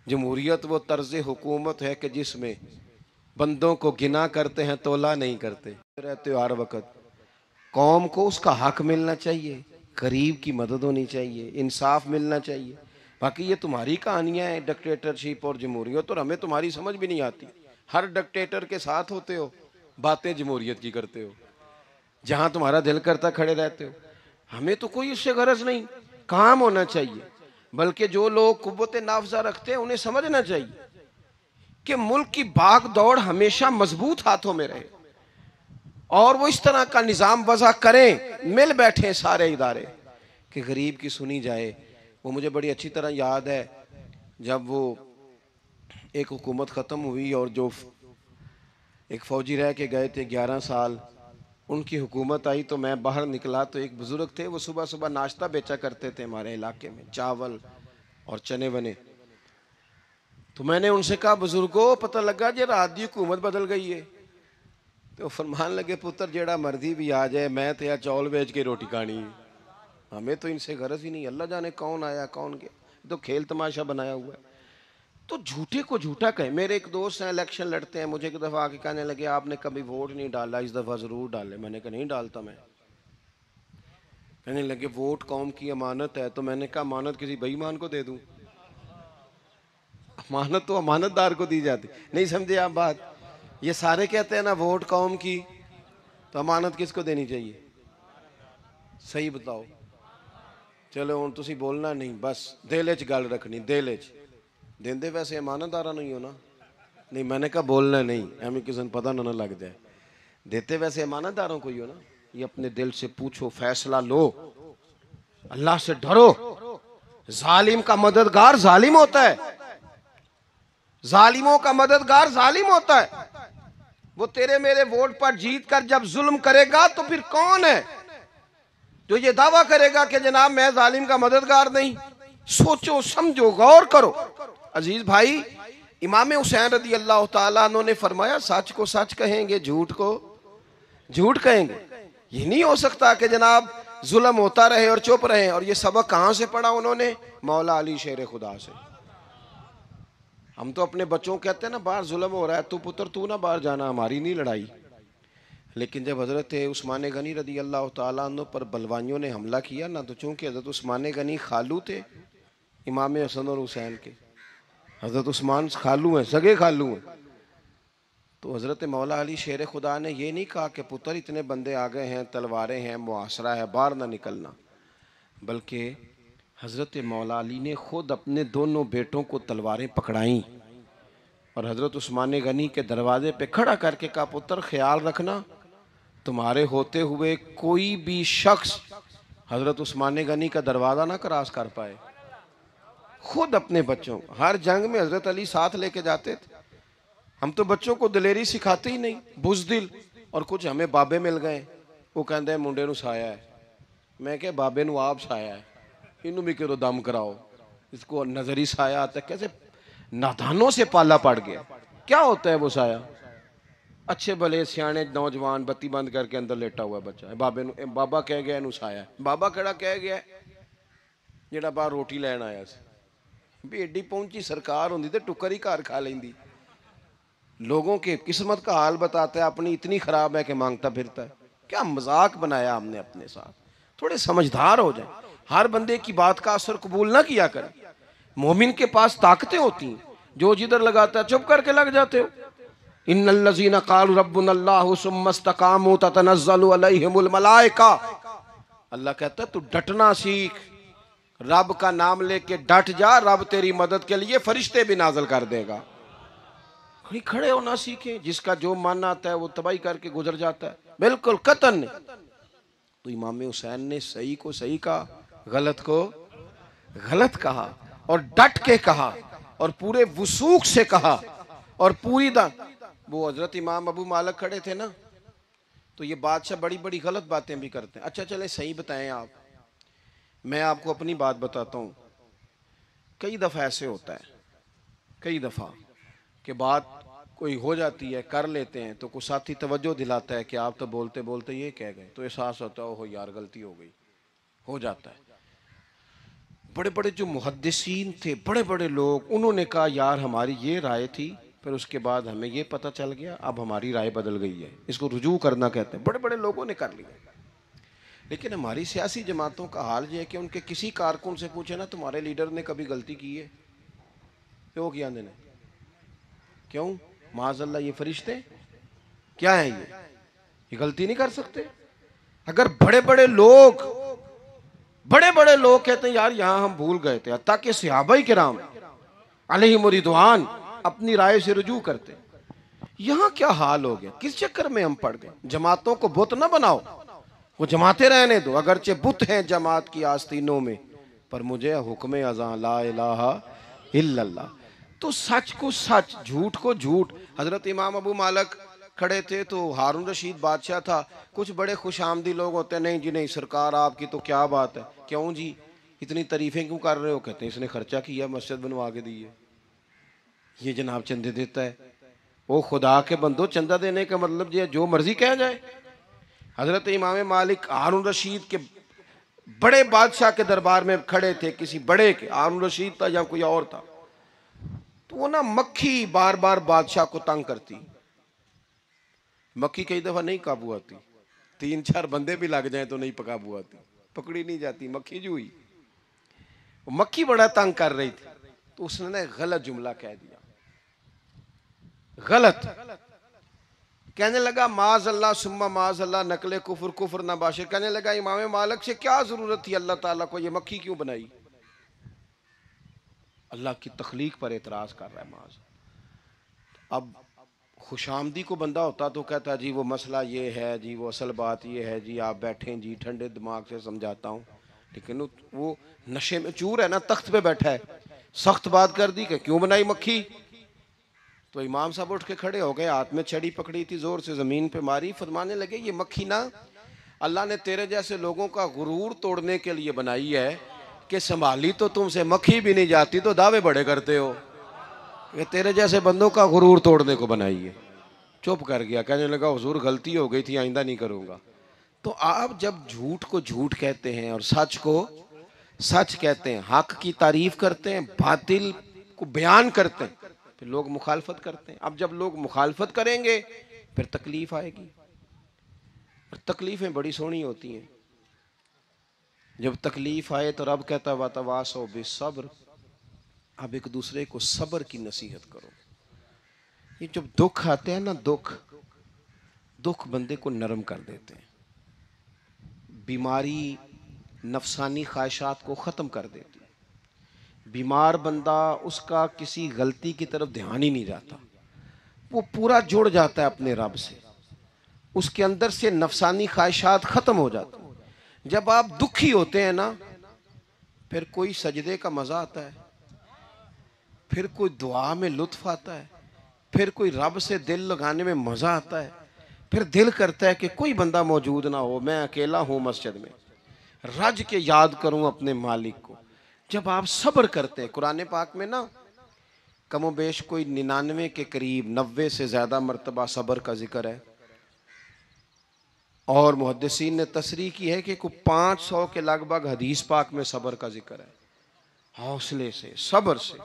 जमहूरियत वो तर्ज हुकूमत है कि जिसमें बंदों को गिना करते हैं तोला नहीं करते रहते हो हर वक्त कौम को उसका हक मिलना चाहिए गरीब की मदद होनी चाहिए इंसाफ मिलना चाहिए बाकी ये तुम्हारी कहानियाँ हैं डिक्टेटरशिप और जमहूरियत और हमें तुम्हारी समझ भी नहीं आती हर डिक्टेटर के साथ होते हो बातें जमहूरियत की करते हो जहाँ तुम्हारा दिल करता खड़े रहते हो हमें तो कोई उससे गरज नहीं काम होना चाहिए बल्कि जो लोग कुत नाफजा रखते हैं उन्हें समझना चाहिए कि मुल्क की बाग दौड़ हमेशा मजबूत हाथों में रहे और वो इस तरह का निज़ाम वजह करें मिल बैठे सारे इदारे कि गरीब की सुनी जाए वो मुझे बड़ी अच्छी तरह याद है जब वो एक हुकूमत ख़त्म हुई और जो एक फ़ौजी रह के गए थे ग्यारह साल उनकी हुकूमत आई तो मैं बाहर निकला तो एक बुज़ुर्ग थे वो सुबह सुबह नाश्ता बेचा करते थे हमारे इलाके में चावल और चने बने तो मैंने उनसे कहा बुजुर्गो पता लगा जे रात की हुकूमत बदल गई है तो फरमान लगे पुत्र जेड़ा मर्जी भी आ जाए मैं तो यार चावल बेच के रोटी खानी हमें तो इनसे गरज ही नहीं अल्लाह जाने कौन आया कौन गया तो खेल तमाशा बनाया हुआ है तो झूठे को झूठा कहे मेरे एक दोस्त हैं इलेक्शन लड़ते हैं मुझे एक दफ़ा आके कहने लगे आपने कभी वोट नहीं डाला इस दफ़ा ज़रूर डाले मैंने कहा नहीं डालता मैं कहने लगे वोट कौम की अमानत है तो मैंने कहा अमानत किसी बेईमान को दे दूँ अमानत तो अमानतदार को दी जाती नहीं समझे आप बात ये सारे कहते हैं ना वोट कौम की तो अमानत किसको देनी चाहिए सही बताओ चलो हूँ तुम बोलना नहीं बस दिल च गल रखनी दिल च दे वैसे ईमानदारा नहीं हो ना नहीं मैंने कहा बोलना नहीं हमें किसी ने पता ना ना लग जाए देते वैसे ईमानदारों को ही हो ना ये अपने दिल से पूछो फैसला लो अल्लाह से डरो जालिम का मददगार जालिम होता है जालिमों का मददगार जालिम होता है वो तेरे मेरे वोट पर जीत कर जब जुल्म करेगा तो फिर कौन है जो ये दावा करेगा कि जनाब मैं जालिम का मददगार नहीं सोचो समझो गौर करो अजीज भाई इमाम हुसैन रदी अल्लाह तुमने ने फरमाया सच को सच कहेंगे झूठ को झूठ कहेंगे ये नहीं हो सकता कि जनाब जुलम होता रहे और चुप रहे और ये सबक कहां से पढ़ा उन्होंने मौला अली शेर खुदा से हम तो अपने बच्चों कहते हैं ना बाहर जुलम हो रहा है तू पुत्र तू ना बाहर जाना हमारी नहीं लड़ाई लेकिन जब हज़रत उस्मान गनी रदी अल्लाह तु पर बलवानियों ने हमला किया ना तो चूंकि हज़रत उस्मान गनी खालू थे इमाम हसन और हुसैन के हज़रत उस्मान खालू हैं सगे खालू हैं तो हज़रत मौला अली शेर खुदा ने यह नहीं कहा कि पुत्र इतने बंदे आ गए हैं तलवारें हैं मुआसरा है बाहर ना निकलना बल्कि हज़रत मौला अली ने ख़ुद अपने दोनों बेटों को तलवारें पकड़ाईं और हज़रत उस्मान गनी के दरवाज़े पे खड़ा करके कहा पुत्र ख्याल रखना तुम्हारे होते हुए कोई भी शख्स हज़रत उस्मान गनी का दरवाज़ा ना क्रॉस कर पाए खुद अपने बच्चों को हर जंग में हजरत अली साथ लेके जाते थे हम तो बच्चों को दलेरी सिखाते ही नहीं बुजदिल और कुछ हमें बाबे मिल गए वो कहते हैं मुंडे साया है मैं क्या बाबे नु आप साया है इनू भी करो दम कराओ इसको नजरी साया आता है कैसे नादानों से पाला पड़ गया क्या होता है वो साया अच्छे भले सियाने नौजवान बत्ती बंद करके अंदर लेटा हुआ बच्चा है बाबे बाबा कह गया साया बाबा केड़ा कह गया जेड़ा बाहर रोटी लैन आया से भी ਐਡੀ पहुंची सरकार होंगी तो टुकर ही घर खा ਲੈਂਦੀ लोगों के किस्मत का हाल बताता है अपनी इतनी ख़राब है कि मांगता फिरता है क्या मजाक बनाया हमने अपने साथ थोड़े समझदार हो जाए हर बंदे की बात का असर कबूल ना किया करें मोमिन के पास ताकतें होती हैं जो जिधर लगाता है चुप करके लग जाते हो इन लजीन कल रबाम तनजल अल्लाह कहता है तू डटना सीख रब का नाम लेके डट जा रब तेरी मदद के लिए फरिश्ते भी नाजल कर देगा कहीं खड़े होना सीखे जिसका जो मन आता है वो तबाही करके गुजर जाता है बिल्कुल कतन तो इमाम हुसैन ने सही को सही कहा गलत को गलत कहा और डट के कहा और पूरे वसूख से कहा और पूरी दा वो हजरत इमाम अबू मालक खड़े थे ना तो ये बादशाह बड़ी बड़ी गलत बातें भी करते हैं अच्छा चले सही बताएं आप मैं आपको अपनी बात बताता हूँ कई दफ़ा ऐसे होता है कई दफ़ा कि बात कोई हो जाती है कर लेते हैं तो कोई साथी तवज्जो दिलाता है कि आप तो बोलते बोलते ये कह गए तो एहसास होता है यार गलती हो गई हो जाता है बड़े बड़े जो मुहदसिन थे बड़े बड़े लोग उन्होंने कहा यार हमारी ये राय थी फिर उसके बाद हमें ये पता चल गया अब हमारी राय बदल गई है इसको रुजू करना कहते हैं बड़े बड़े लोगों ने कर लिया लेकिन हमारी सियासी जमातों का हाल यह है कि उनके किसी कारकुन से पूछे ना तुम्हारे लीडर ने कभी गलती की है तो वो क्या देने क्यों माजल्ला ये फरिश्ते क्या है ये ये गलती नहीं कर सकते अगर बड़े बड़े लोग बड़े बड़े लोग कहते हैं यार यहां हम भूल गए थे हत्या के सिहाबाई के राम अली अपनी राय से रुजू करते यहां क्या हाल हो गया किस चक्कर में हम पड़ गए जमातों को बुत ना बनाओ वो जमाते रहने दो अगरचे बुत हैं जमात की आस्तीनों में पर मुझे हुक्म अजा ला तो सच को सच झूठ को झूठ हजरत इमाम अबू मालक खड़े थे तो हारून रशीद बादशाह था कुछ बड़े खुश आमदी लोग होते हैं नहीं जी नहीं सरकार आपकी तो क्या बात है क्यों जी इतनी तारीफें क्यों कर रहे हो कहते हैं इसने खर्चा किया मस्जिद बनवा के दी है ये जनाब चंदे देता है वो खुदा के बंदो चंदा देने का मतलब जो मर्जी कह जाए हज़रत इमाम मालिक हारून रशीद के बड़े बादशाह के दरबार में खड़े थे किसी बड़े के हारून रशीद था या कोई और था तो वो ना मक्खी बार बार बादशाह को तंग करती मक्खी कई दफ़ा नहीं काबू आती तीन चार बंदे भी लग जाए तो नहीं पकाबू आती पकड़ी नहीं जाती मक्खी जो हुई मक्खी बड़ा तंग कर रही थी तो उसने ना गलत जुमला कह दिया गलत कहने लगा माज अल्लाह सुम्मा माज अल्लाह नकले कुफर कुफर नबाशिर कहने लगा इमाम मालक से क्या ज़रूरत थी अल्लाह ताला को ये मक्खी क्यों बनाई अल्लाह की तखलीक पर एतराज़ कर रहा है माज अब खुश आमदी को बंदा होता तो कहता जी वो मसला ये है जी वो असल बात ये है जी आप बैठे जी ठंडे दिमाग से समझाता हूँ लेकिन वो नशे में चूर है ना तख्त पे बैठा है सख्त बात कर दी क्यों बनाई मक्खी तो इमाम साहब उठ के खड़े हो गए हाथ में छड़ी पकड़ी थी ज़ोर से ज़मीन पे मारी फरमाने लगे ये मक्खी ना अल्लाह ने तेरे जैसे लोगों का गुरूर तोड़ने के लिए बनाई है कि संभाली तो तुमसे मक्खी भी नहीं जाती तो दावे बड़े करते हो ये तेरे जैसे बंदों का गुरूर तोड़ने को बनाई है चुप कर गया कहने लगा हजूर गलती हो गई थी आइंदा नहीं करूँगा तो आप जब झूठ को झूठ कहते हैं और सच को सच कहते हैं हक की तारीफ करते हैं बातिल को बयान करते हैं फिर लोग मुखालफत करते हैं अब जब लोग मुखालफत करेंगे फिर तकलीफ आएगी और तकलीफ़ें बड़ी सोनी होती हैं जब तकलीफ आए तो रब कहता है वातवास हो बेसब्र अब एक दूसरे को सब्र की नसीहत करो ये जब दुख आते हैं ना दुख दुख बंदे को नरम कर देते हैं बीमारी नफसानी ख्वाहिशात को ख़त्म कर देती है बीमार बंदा उसका किसी गलती की तरफ ध्यान ही नहीं जाता वो पूरा जुड़ जाता है अपने रब से उसके अंदर से नफसानी ख्वाहिशात ख़त्म हो जाती जब आप दुखी होते हैं ना फिर कोई सजदे का मज़ा आता है फिर कोई दुआ में लुत्फ आता है फिर कोई रब से दिल लगाने में मज़ा आता है फिर दिल करता है कि कोई बंदा मौजूद ना हो मैं अकेला हूं मस्जिद में रज के याद करूं अपने मालिक को जब आप सब्र करते हैं कुरान पाक में ना कमो बेश कोई निन्यानवे के करीब नब्बे से ज़्यादा मरतबा सब्र का जिक्र है और मुहदसिन ने तस्री की है कि कुछ पाँच सौ के लगभग हदीस पाक में सब्र का जिक्र है हौसले से सब्र से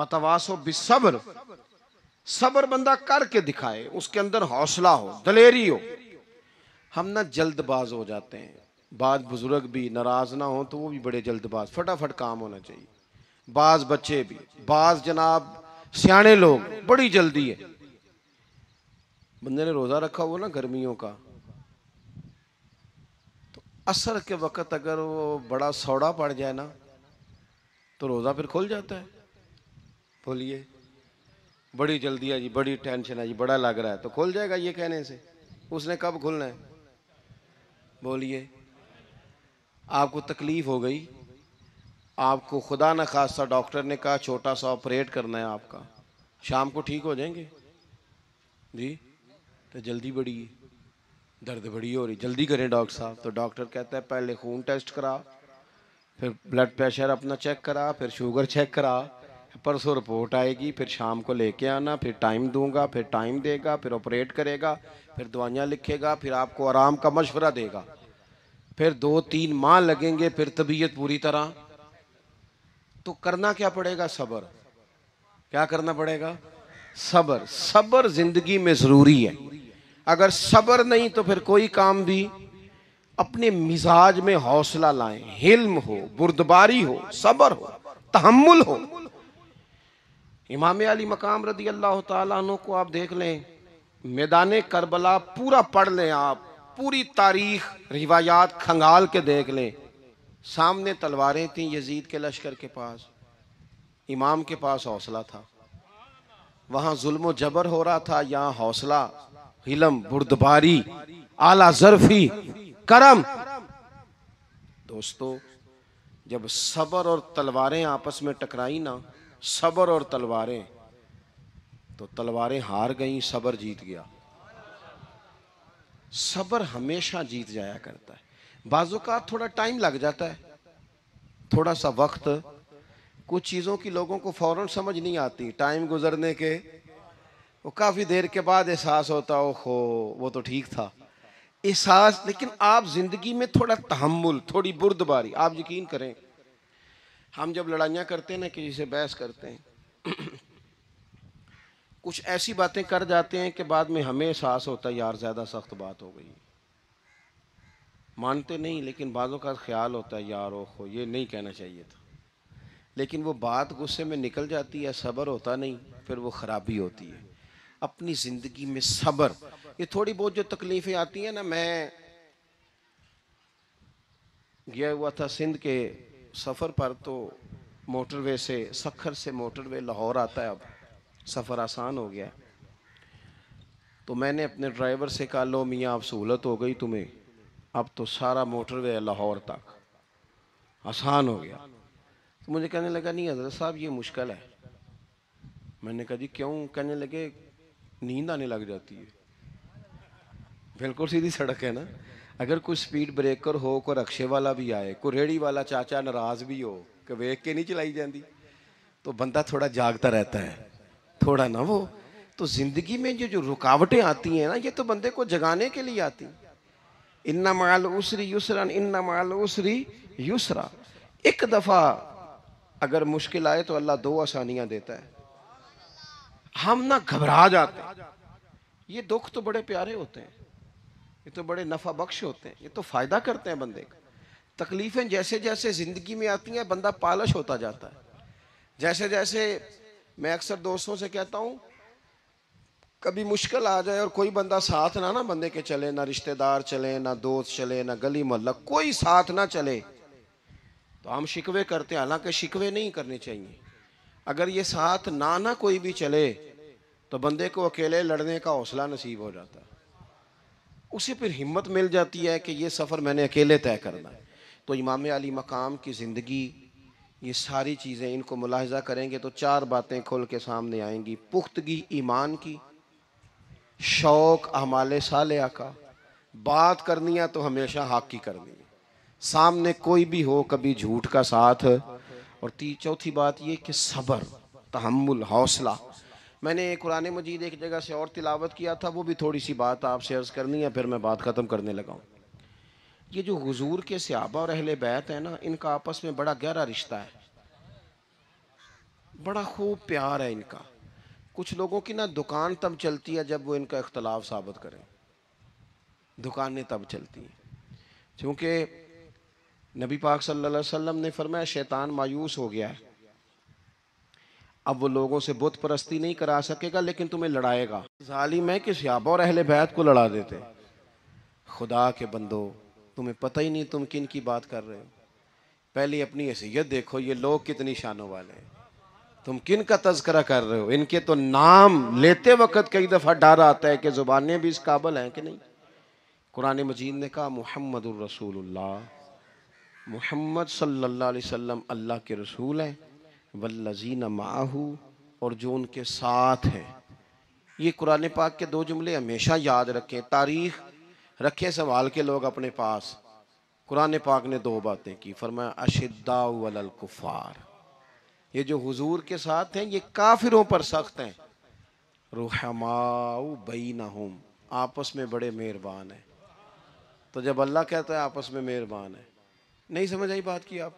वतवासो बेसब्र सब्र बंदा करके दिखाए उसके अंदर हौसला हो दलेरी हो हम ना जल्दबाज हो जाते हैं बाद बुज़ुर्ग भी नाराज़ ना हो तो वो भी बड़े जल्दबाज फटाफट काम होना चाहिए बाज़ बच्चे भी बाज़ जनाब सियाने लोग बड़ी जल्दी है बंदे ने रोज़ा रखा हुआ ना गर्मियों का तो असर के वक़्त अगर वो बड़ा सौड़ा पड़ जाए ना तो रोज़ा फिर खुल जाता है बोलिए बड़ी जल्दी है जी बड़ी टेंशन है जी बड़ा लग रहा है तो खुल जाएगा ये कहने से उसने कब खुलना है बोलिए आपको तकलीफ़ हो गई आपको खुदा न खासा डॉक्टर ने कहा छोटा सा ऑपरेट करना है आपका शाम को ठीक हो जाएंगे जी तो जल्दी बड़ी दर्द बड़ी हो रही जल्दी करें डॉक्टर साहब तो डॉक्टर कहता है पहले खून टेस्ट करा फिर ब्लड प्रेशर अपना चेक करा फिर शुगर चेक करा परसों रिपोर्ट आएगी फिर शाम को लेके आना फिर टाइम दूंगा फिर टाइम देगा फिर ऑपरेट करेगा फिर दवाइयाँ लिखेगा फिर आपको आराम का मशवरा देगा फिर दो तीन माह लगेंगे फिर तबीयत पूरी तरह तो करना क्या पड़ेगा सबर क्या करना पड़ेगा सबर सबर जिंदगी में ज़रूरी है अगर सबर नहीं तो फिर कोई काम भी अपने मिजाज में हौसला लाएं हिल्म हो बुरदबारी हो सबर हो तहमुल हो इमाम अली मकाम रदी अल्लाह तु को आप देख लें मैदान करबला पूरा पढ़ लें आप पूरी तारीख रिवायात खंगाल के देख लें सामने तलवारें थीं यजीद के लश्कर के पास इमाम के पास हौसला था वहाँ जुल्म जबर हो रहा था यहाँ हौसला हिलम बुर्दबारी आला जरफी करम दोस्तों जब सबर और तलवारें आपस में टकराई ना सबर और तलवारें तो तलवारें हार गई सबर जीत गया सब्र हमेशा जीत जाया करता है बाजू का थोड़ा टाइम लग जाता है थोड़ा सा वक्त कुछ चीज़ों की लोगों को फौरन समझ नहीं आती टाइम गुजरने के वो काफ़ी देर के बाद एहसास होता हो हो वो तो ठीक था एहसास लेकिन आप ज़िंदगी में थोड़ा तहमुल थोड़ी बुर्दबारी आप यकीन करें हम जब लड़ाइयाँ करते हैं ना किसी से बहस करते हैं कुछ ऐसी बातें कर जाते हैं कि बाद में हमें एहसास होता है यार ज़्यादा सख्त बात हो गई मानते नहीं लेकिन बाज़ों का ख्याल होता है यार ओहो ये नहीं कहना चाहिए था लेकिन वो बात गुस्से में निकल जाती है सब्र होता नहीं फिर वो ख़राबी होती है अपनी ज़िंदगी में सब्र ये थोड़ी बहुत जो तकलीफ़ें आती हैं ना मैं गया हुआ था सिंध के सफ़र पर तो मोटरवे से सखर से मोटरवे लाहौर आता है अब सफ़र आसान हो गया तो मैंने अपने ड्राइवर से कहा लो मियाँ अब सहूलत हो गई तुम्हें अब तो सारा मोटर है लाहौर तक आसान हो गया तो मुझे कहने लगा नहीं हजरत साहब ये मुश्किल है मैंने कहा जी क्यों कहने लगे नींद आने लग जाती है बिल्कुल सीधी सड़क है ना अगर कोई स्पीड ब्रेकर हो कोई रक्शे वाला भी आए कोई रेहड़ी वाला चाचा नाराज़ भी हो कि वेख के नहीं चलाई जाती तो बंदा थोड़ा जागता रहता है थोड़ा ना वो तो ज़िंदगी में जो जो रुकावटें आती हैं ना ये तो बंदे को जगाने के लिए आती हैं इन्ना माल उसरी युसरा इन्ना माल उसरी युसरा एक दफ़ा अगर मुश्किल आए तो अल्लाह दो आसानियां देता है हम ना घबरा जाते ये दुख तो बड़े प्यारे होते हैं ये तो बड़े नफा बख्श होते हैं ये तो फ़ायदा करते हैं बंदे का तकलीफ़ें जैसे जैसे ज़िंदगी में आती हैं बंदा पालश होता जाता है जैसे जैसे मैं अक्सर दोस्तों से कहता हूँ कभी मुश्किल आ जाए और कोई बंदा साथ ना ना बंदे के चले ना रिश्तेदार चले ना दोस्त चले ना गली मोहल्ला कोई साथ ना चले तो हम शिकवे करते हैं हालांकि शिकवे नहीं करने चाहिए अगर ये साथ ना ना कोई भी चले तो बंदे को अकेले लड़ने का हौसला नसीब हो जाता है उसे फिर हिम्मत मिल जाती है कि ये सफ़र मैंने अकेले तय करना है तो इमाम अली मकाम की ज़िंदगी ये सारी चीज़ें इनको मुलाहजा करेंगे तो चार बातें खुल के सामने आएंगी पुख्तगी ईमान की शौक हमाले सालिया का बात करनी है तो हमेशा हक की करनी है सामने कोई भी हो कभी झूठ का साथ और ती चौथी बात ये कि सब्र तहमुल हौसला मैंने कुरान मजीद एक जगह से और तिलावत किया था वो भी थोड़ी सी बात आपसे अर्ज़ करनी है फिर मैं बात ख़त्म करने लगाऊँ ये जो हजूर के सहाबा और अहल बैत है ना इनका आपस में बड़ा गहरा रिश्ता है बड़ा खूब प्यार है इनका कुछ लोगों की ना दुकान तब चलती है जब वो इनका इख्तलाफ साबित करें दुकानें तब चलती हैं क्योंकि नबी पाक सल्लल्लाहु अलैहि वसल्लम ने फरमाया शैतान मायूस हो गया है अब वो लोगों से बुत परस्ती नहीं करा सकेगा लेकिन तुम्हें लड़ाएगा जालिम है कि सियाबा और अहल बैत को लड़ा देते खुदा के बंदो तुम्हें पता ही नहीं तुम किन की बात कर रहे हो पहले अपनी हैसीयत देखो ये लोग कितनी शानों वाले हैं तुम किन का तस्करा कर रहे हो इनके तो नाम लेते वक्त कई दफ़ा डर आता है कि ज़ुबानें भी इस काबल हैं कि नहीं कुरान मजीद ने कहा मोहम्मद रसूलुल्लाह मोहम्मद सल्लल्लाहु अलैहि वसल्लम अल्लाह के रसूल हैं वल्लजीन माहू और जो उनके साथ हैं ये कुरान पाक के दो जुमले हमेशा याद रखें तारीख़ रखे संभाल के लोग अपने पास कुरान पाक ने दो बातें की फरमाया अशिद्दाउल कुफ़ार ये जो हुजूर के साथ हैं ये काफिरों पर सख्त हैं रुहमाऊ बई आपस में बड़े मेहरबान हैं तो जब अल्लाह कहता है आपस में मेहरबान है नहीं समझ आई बात की आप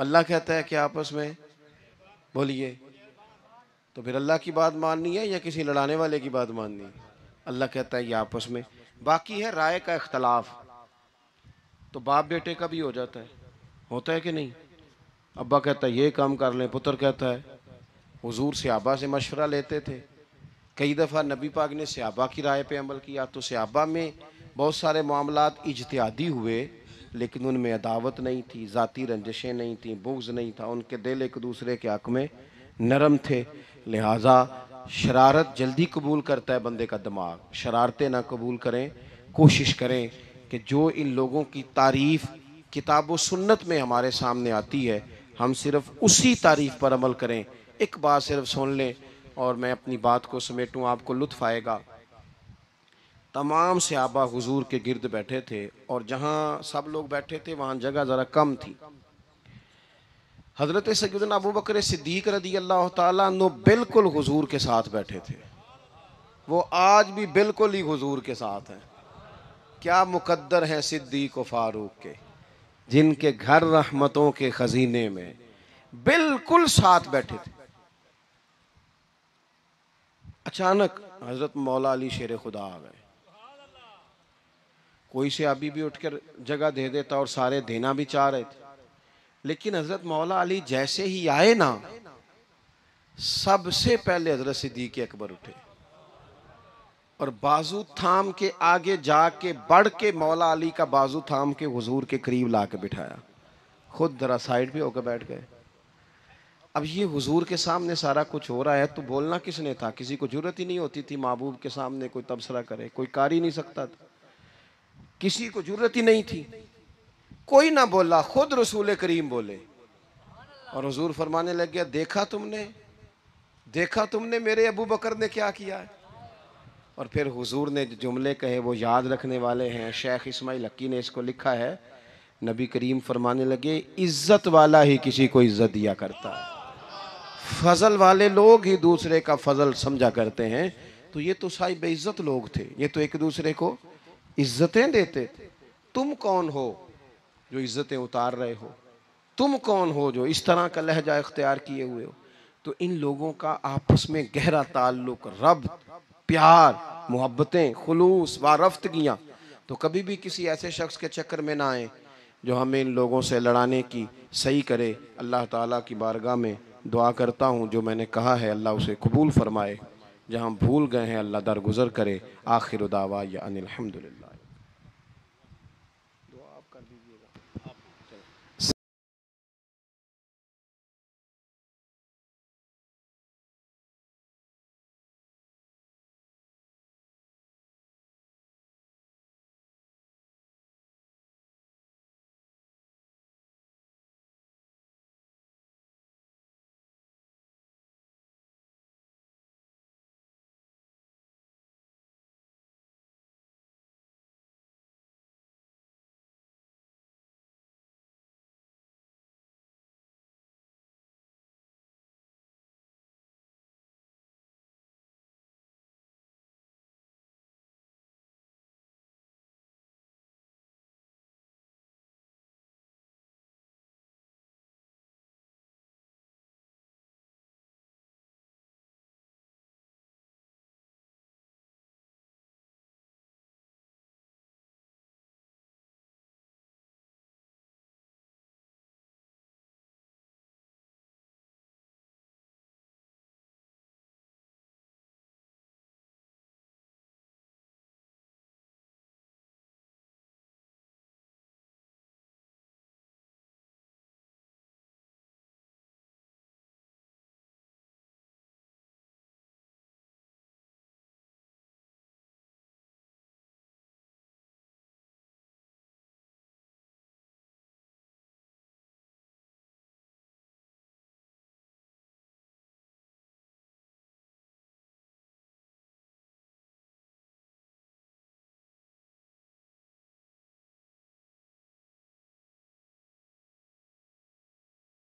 अल्लाह कहता है कि आपस में बोलिए तो फिर अल्लाह की बात माननी है या किसी लड़ाने वाले की बात माननी है अल्लाह कहता है कि आपस में बाकी है राय का इख्तलाफ तो बाप बेटे का भी हो जाता है होता है कि नहीं अब्बा कहता है ये काम कर लें पुत्र कहता है हुजूर सहाबा से मशवरा लेते थे कई दफ़ा नबी पाक ने सहाबा की राय पे अमल किया तो सहाबा में बहुत सारे मामला इजतियादी हुए लेकिन उनमें अदावत नहीं थी ज़ाती रंजिशें नहीं थी बुग्ज नहीं था उनके दिल एक दूसरे के हक में नरम थे लिहाजा शरारत जल्दी कबूल करता है बंदे का दिमाग शरारतें ना कबूल करें कोशिश करें कि जो इन लोगों की तारीफ़ किताब व सुन्नत में हमारे सामने आती है हम सिर्फ उसी तारीफ़ पर अमल करें एक बात सिर्फ सुन लें और मैं अपनी बात को समेटूं आपको लुत्फ आएगा तमाम सहाबा हुजूर के गिरद बैठे थे और जहां सब लोग बैठे थे वहां जगह ज़रा कम थी हज़रत सैदन अबू बकर सिद्दीक रदी अल्लाह तु बिल्कुल हजूर के साथ बैठे थे वो आज भी बिल्कुल ही हजूर के साथ हैं क्या मुकद्दर है सिद्दीक व फारूक के जिनके घर रहमतों के ख़जीने में बिल्कुल साथ बैठे थे अचानक हज़रत मौला अली शेर खुदा आ गए कोई से अभी भी उठकर जगह दे देता और सारे देना भी चाह रहे थे लेकिन हजरत मौला अली जैसे ही आए ना सबसे पहले हजरत सिद्दीक अकबर उठे और बाजू थाम के आगे जाके बढ़ के मौला अली का बाजू थाम के हजूर के करीब ला के बिठाया खुद जरा साइड पे होकर बैठ गए अब ये हुजूर के सामने सारा कुछ हो रहा है तो बोलना किसने था किसी को जरूरत ही नहीं होती थी महबूब के सामने कोई तबसरा करे कोई कार ही नहीं सकता था किसी को जरूरत ही नहीं थी कोई ना बोला खुद रसूल करीम बोले और हजूर फरमाने लग गया देखा तुमने देखा तुमने मेरे अबू बकर ने क्या किया है और फिर हुजूर ने जुमले कहे वो याद रखने वाले हैं शेख इस्माइल लक्की ने इसको लिखा है नबी करीम फरमाने लगे इज़्ज़त वाला ही किसी को इज़्ज़त दिया करता है फजल वाले लोग ही दूसरे का फजल समझा करते हैं तो ये तो साई बेइज्जत लोग थे ये तो एक दूसरे को इज्जतें देते थे तुम कौन हो जो इज़्ज़तें उतार रहे हो तुम कौन हो जो इस तरह का लहजा इख्तियार किए हुए हो तो इन लोगों का आपस में गहरा ताल्लुक रब प्यार मोहब्बतें खलूस व रफ्तगियाँ तो कभी भी किसी ऐसे शख्स के चक्कर में ना आए जो हमें इन लोगों से लड़ाने की सही करे अल्लाह ताला की बारगाह में दुआ करता हूँ जो मैंने कहा है अल्लाह उसे कबूल फरमाए जहाँ भूल गए हैं अल्लाह दरगुजर करे आखिर दावा या अनिलहमदिल्ला